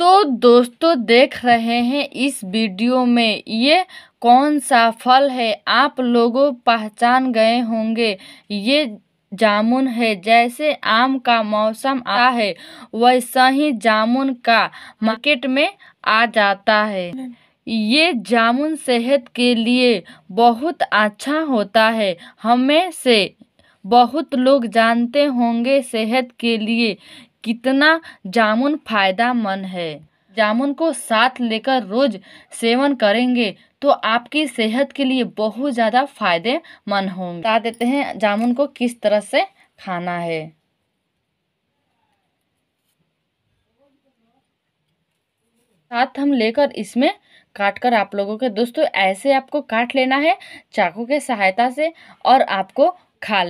तो दोस्तों देख रहे हैं इस वीडियो में ये कौन सा फल है आप लोगों पहचान गए होंगे ये जामुन है जैसे आम का मौसम आया है वैसा ही जामुन का मार्केट में आ जाता है ये जामुन सेहत के लिए बहुत अच्छा होता है हमें से बहुत लोग जानते होंगे सेहत के लिए कितना जामुन फायदेमंद है जामुन को साथ लेकर रोज सेवन करेंगे तो आपकी सेहत के लिए बहुत ज़्यादा फायदेमंद होंगे बता देते हैं जामुन को किस तरह से खाना है साथ हम लेकर इसमें काट कर आप लोगों के दोस्तों ऐसे आपको काट लेना है चाकू के सहायता से और आपको खा ले